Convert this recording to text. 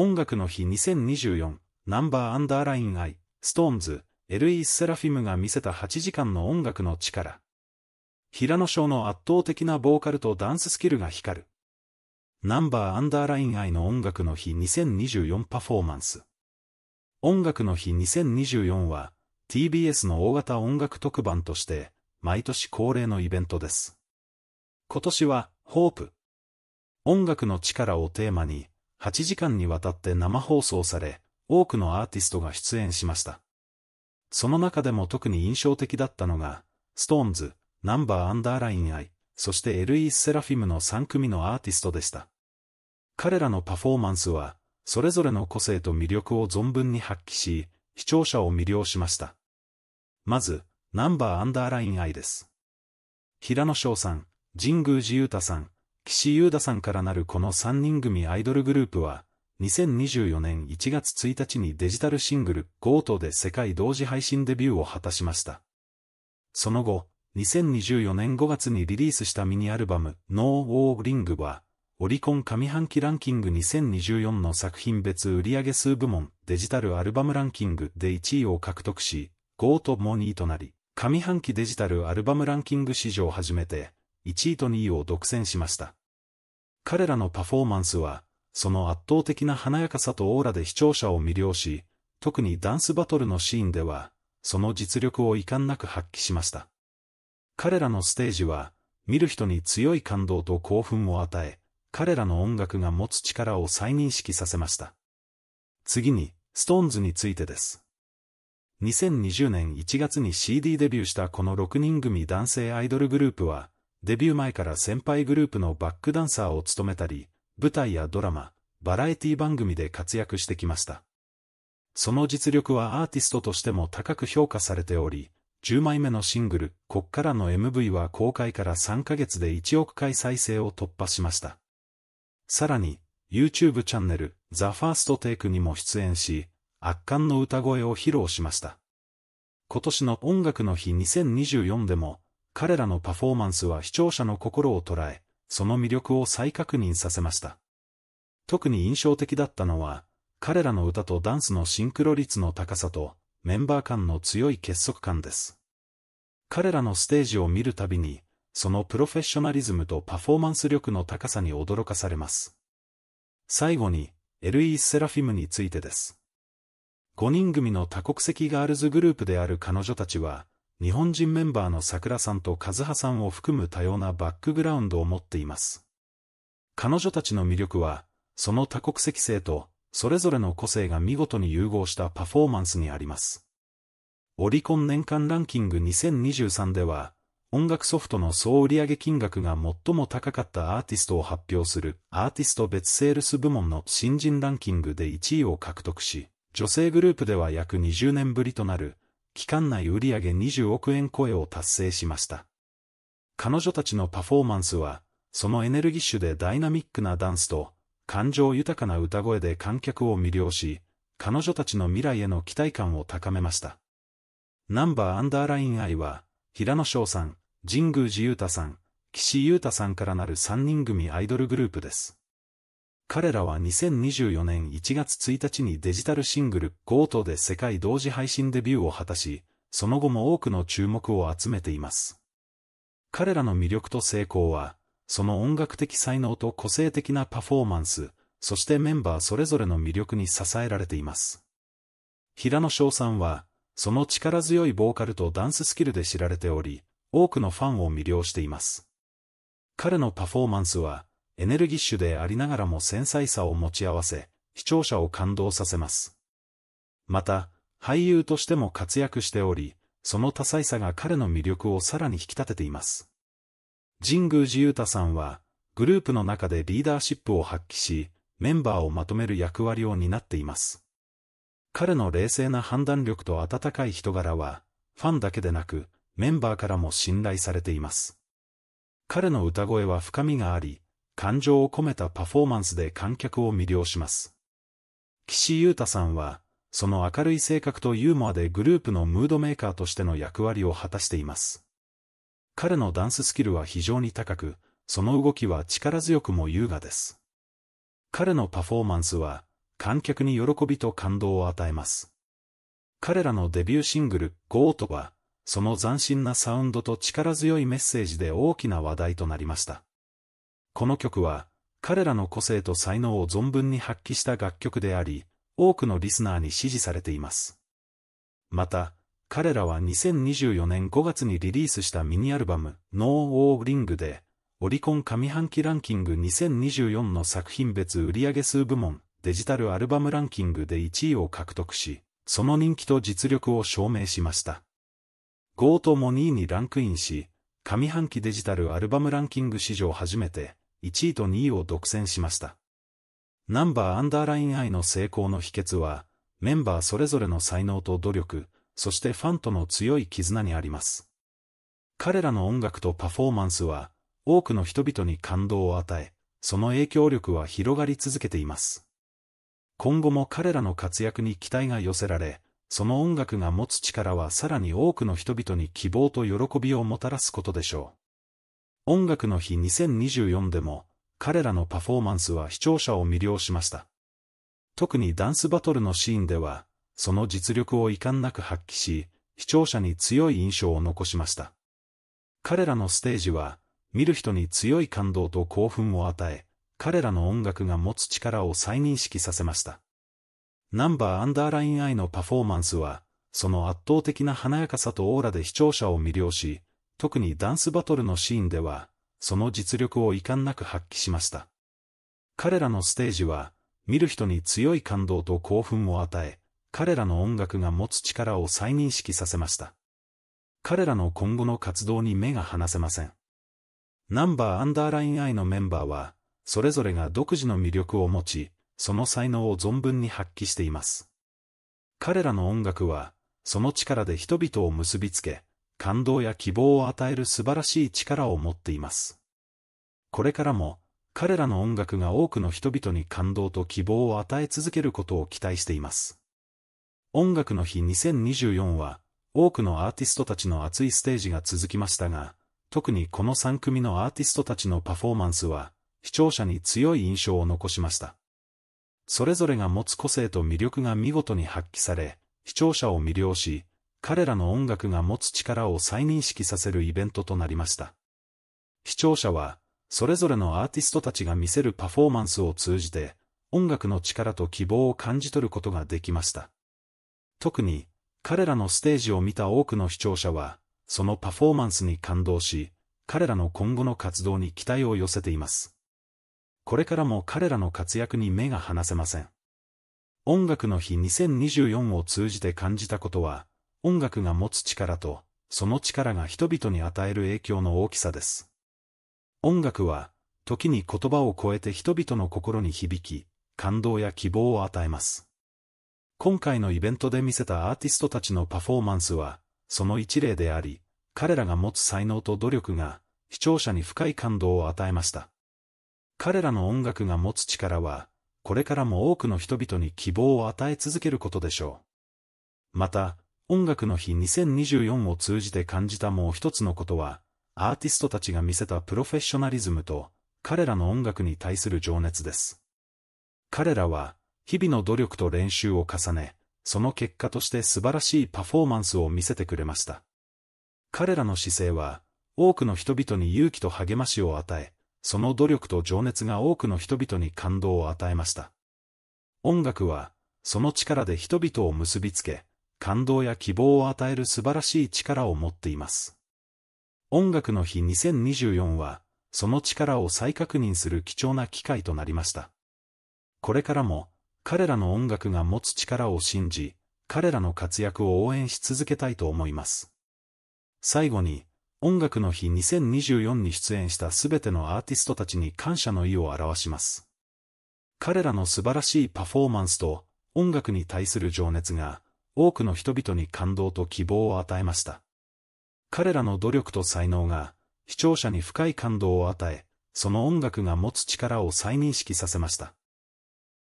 音楽の日2024ナンバーアンダーラインアイ、ストーンズ、LE セラフィムが見せた8時間の音楽の力。平野翔の圧倒的なボーカルとダンススキルが光る。ナンバーアンダーライン愛の音楽の日2024パフォーマンス。音楽の日2024は TBS の大型音楽特番として毎年恒例のイベントです。今年は Hope。音楽の力をテーマに8時間にわたって生放送され、多くのアーティストが出演しました。その中でも特に印象的だったのが、STONES、ナンバーアンダーライン I、そして LE セラフィムの3組のアーティストでした。彼らのパフォーマンスは、それぞれの個性と魅力を存分に発揮し、視聴者を魅了しました。まず、ナンバーアンダーライン I です。平野翔さん、神宮寺勇太さん、岸優太さんからなるこの3人組アイドルグループは、2024年1月1日にデジタルシングル、ゴートで世界同時配信デビューを果たしました。その後、2024年5月にリリースしたミニアルバム、No w o r i n g は、オリコン上半期ランキング2024の作品別売上数部門デジタルアルバムランキングで1位を獲得し、5とも2位となり、上半期デジタルアルバムランキング史上初めて、1位と2位を独占しました。彼らのパフォーマンスは、その圧倒的な華やかさとオーラで視聴者を魅了し、特にダンスバトルのシーンでは、その実力を遺憾なく発揮しました。彼らのステージは、見る人に強い感動と興奮を与え、彼らの音楽が持つ力を再認識させました。次に、ストーンズについてです。2020年1月に CD デビューしたこの6人組男性アイドルグループは、デビュー前から先輩グループのバックダンサーを務めたり、舞台やドラマ、バラエティ番組で活躍してきました。その実力はアーティストとしても高く評価されており、10枚目のシングル、こっからの MV は公開から3ヶ月で1億回再生を突破しました。さらに、YouTube チャンネル、ザ・ファーストテイクにも出演し、圧巻の歌声を披露しました。今年の音楽の日2024でも、彼らのパフォーマンスは視聴者の心を捉え、その魅力を再確認させました。特に印象的だったのは、彼らの歌とダンスのシンクロ率の高さと、メンバー間の強い結束感です。彼らのステージを見るたびに、そのプロフェッショナリズムとパフォーマンス力の高さに驚かされます。最後に、LE セラフィムについてです。5人組の多国籍ガールズグループである彼女たちは、日本人メンバーの桜さんと和葉さんを含む多様なバックグラウンドを持っています。彼女たちの魅力は、その多国籍性と、それぞれの個性が見事に融合したパフォーマンスにあります。オリコン年間ランキング2023では、音楽ソフトの総売上金額が最も高かったアーティストを発表するアーティスト別セールス部門の新人ランキングで1位を獲得し、女性グループでは約20年ぶりとなる期間内売上20億円超えを達成しました。彼女たちのパフォーマンスは、そのエネルギッシュでダイナミックなダンスと、感情豊かな歌声で観客を魅了し、彼女たちの未来への期待感を高めました。ナンバーアンダーライン愛は、平野翔さん、神宮寺裕太さん、岸優太さんからなる3人組アイドルグループです。彼らは2024年1月1日にデジタルシングル、ゴートで世界同時配信デビューを果たし、その後も多くの注目を集めています。彼らの魅力と成功は、その音楽的才能と個性的なパフォーマンス、そしてメンバーそれぞれの魅力に支えられています。平野翔さんは、その力強いボーカルとダンススキルで知られており、多くのファンを魅了しています。彼のパフォーマンスは、エネルギッシュでありながらも繊細さを持ち合わせ、視聴者を感動させます。また、俳優としても活躍しており、その多彩さが彼の魅力をさらに引き立てています。神宮寺勇太さんは、グループの中でリーダーシップを発揮し、メンバーをまとめる役割を担っています。彼の冷静な判断力と温かい人柄は、ファンだけでなく、メンバーからも信頼されています。彼の歌声は深みがあり、感情を込めたパフォーマンスで観客を魅了します。岸優太さんは、その明るい性格とユーモアでグループのムードメーカーとしての役割を果たしています。彼のダンススキルは非常に高く、その動きは力強くも優雅です。彼のパフォーマンスは、観客に喜びと感動を与えます。彼らのデビューシングル、ゴートは、その斬新なサウンドと力強いメッセージで大きな話題となりました。この曲は、彼らの個性と才能を存分に発揮した楽曲であり、多くのリスナーに支持されています。また、彼らは2024年5月にリリースしたミニアルバム No o Ring で、オリコン上半期ランキング2024の作品別売上数部門デジタルアルバムランキングで1位を獲得し、その人気と実力を証明しました。ゴートも2位にランクインし、上半期デジタルアルバムランキング史上初めて、1位と2位を独占しました。ナンバーアンダーラインイの成功の秘訣は、メンバーそれぞれの才能と努力、そしてファンとの強い絆にあります。彼らの音楽とパフォーマンスは、多くの人々に感動を与え、その影響力は広がり続けています。今後も彼らの活躍に期待が寄せられ、その音楽が持つ力はさらに多くの人々に希望と喜びをもたらすことでしょう。音楽の日2024でも、彼らのパフォーマンスは視聴者を魅了しました。特にダンスバトルのシーンでは、その実力を遺憾なく発揮し、視聴者に強い印象を残しました。彼らのステージは、見る人に強い感動と興奮を与え、彼らの音楽が持つ力を再認識させました。ナンバーアンダーライン I のパフォーマンスは、その圧倒的な華やかさとオーラで視聴者を魅了し、特にダンスバトルのシーンでは、その実力を遺憾なく発揮しました。彼らのステージは、見る人に強い感動と興奮を与え、彼らの音楽が持つ力を再認識させました。彼らの今後の活動に目が離せません。ナンバーアンダーラインアイのメンバーは、それぞれが独自の魅力を持ち、その才能を存分に発揮しています。彼らの音楽は、その力で人々を結びつけ、感動や希望を与える素晴らしい力を持っています。これからも、彼らの音楽が多くの人々に感動と希望を与え続けることを期待しています。音楽の日2024は、多くのアーティストたちの熱いステージが続きましたが、特にこの3組のアーティストたちのパフォーマンスは、視聴者に強い印象を残しました。それぞれが持つ個性と魅力が見事に発揮され、視聴者を魅了し、彼らの音楽が持つ力を再認識させるイベントとなりました。視聴者は、それぞれのアーティストたちが見せるパフォーマンスを通じて、音楽の力と希望を感じ取ることができました。特に、彼らのステージを見た多くの視聴者は、そのパフォーマンスに感動し、彼らの今後の活動に期待を寄せています。これからも彼らの活躍に目が離せません。音楽の日2024を通じて感じたことは、音楽が持つ力と、その力が人々に与える影響の大きさです。音楽は、時に言葉を超えて人々の心に響き、感動や希望を与えます。今回のイベントで見せたアーティストたちのパフォーマンスは、その一例であり、彼らが持つ才能と努力が、視聴者に深い感動を与えました。彼らの音楽が持つ力は、これからも多くの人々に希望を与え続けることでしょう。また、音楽の日2024を通じて感じたもう一つのことは、アーティストたちが見せたプロフェッショナリズムと、彼らの音楽に対する情熱です。彼らは、日々の努力と練習を重ね、その結果として素晴らしいパフォーマンスを見せてくれました。彼らの姿勢は、多くの人々に勇気と励ましを与え、その努力と情熱が多くの人々に感動を与えました。音楽は、その力で人々を結びつけ、感動や希望を与える素晴らしい力を持っています。音楽の日2024は、その力を再確認する貴重な機会となりました。これからも、彼らの音楽が持つ力を信じ、彼らの活躍を応援し続けたいと思います。最後に、音楽の日2024に出演したすべてのアーティストたちに感謝の意を表します。彼らの素晴らしいパフォーマンスと音楽に対する情熱が、多くの人々に感動と希望を与えました。彼らの努力と才能が、視聴者に深い感動を与え、その音楽が持つ力を再認識させました。